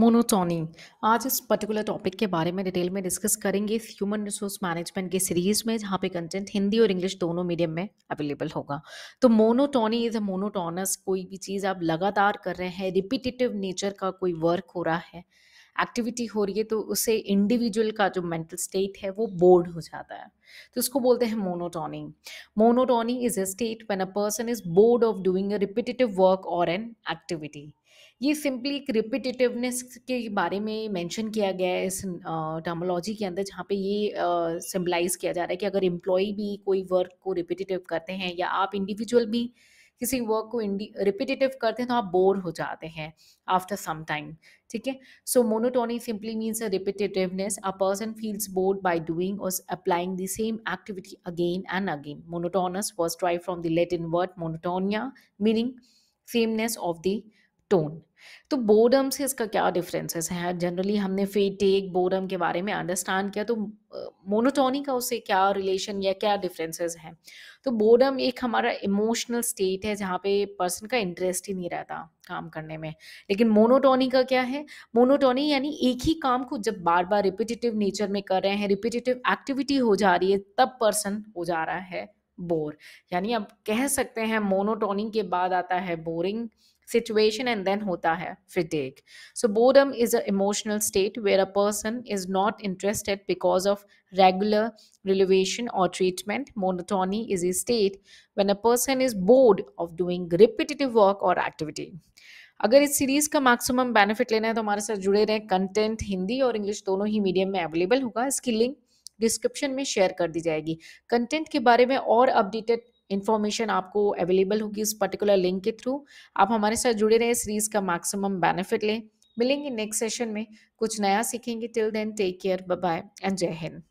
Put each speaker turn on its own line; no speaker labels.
monotony आज इस particular topic के बारे में डिटेल में डिस्कस करेंगे इस ह्यूमन रिसोर्स मैनेजमेंट की सीरीज में जहाँ पे कंटेंट हिंदी और इंग्लिश दोनों मीडियम में अवेलेबल होगा तो मोनोटोनी इज अ मोनोटोनस कोई भी चीज़ आप लगातार कर रहे हैं रिपीटिटिव नेचर का कोई वर्क हो रहा है एक्टिविटी हो रही है तो उससे इंडिविजुअल का जो मेंटल स्टेट है वो बोर्ड हो जाता है तो उसको बोलते हैं monotony monotony is a state when a person is bored of doing a repetitive work और एन एक्टिविटी ये सिंपली एक रिपीटेटिवनेस के बारे में मेंशन किया गया है इस टर्मोलॉजी के अंदर जहाँ पे ये सिम्बलाइज किया जा रहा है कि अगर एम्प्लॉय भी कोई वर्क को रिपीटेटिव करते हैं या आप इंडिविजुअल भी किसी वर्क को रिपीटेटिव करते हैं तो आप बोर हो जाते हैं आफ्टर सम टाइम ठीक है so monotony simply means a repetitiveness a person feels bored by doing और applying the same activity again and again monotonous was try from the Latin word monotonia meaning sameness of the tone तो boredom से इसका क्या differences है generally हमने फेटेक boredom के बारे में अंडरस्टैंड किया तो मोनोटोनी का उससे क्या रिलेशन या क्या डिफरेंसेस हैं तो बोर्डम एक हमारा इमोशनल स्टेट है जहाँ पे पर्सन का इंटरेस्ट ही नहीं रहता काम करने में लेकिन मोनोटोनी का क्या है मोनोटोनी यानी एक ही काम को जब बार बार रिपीटेटिव नेचर में कर रहे हैं रिपीटेटिव एक्टिविटी हो जा रही है तब पर्सन हो जा रहा है बोर यानी अब कह सकते हैं मोनोटोनिंग के बाद आता है बोरिंग सिचुएशन एंड देन होता है फिटेक so boredom is a emotional state where a person is not interested because of regular रिलोवेशन और treatment monotony is a state when a person is bored of doing repetitive work और activity अगर इस series का maximum benefit लेना है तो हमारे साथ जुड़े रहे कंटेंट हिंदी और इंग्लिश दोनों ही मीडियम में अवेलेबल होगा इसकी लिंक डिस्क्रिप्शन में शेयर कर दी जाएगी कंटेंट के बारे में और अपडेटेड इन्फॉर्मेशन आपको अवेलेबल होगी उस पर्टिकुलर लिंक के थ्रू आप हमारे साथ जुड़े रहें सीरीज़ का मैक्सिमम बेनिफिट लें मिलेंगे नेक्स्ट सेशन में कुछ नया सीखेंगे till then take care bye and जय हिंद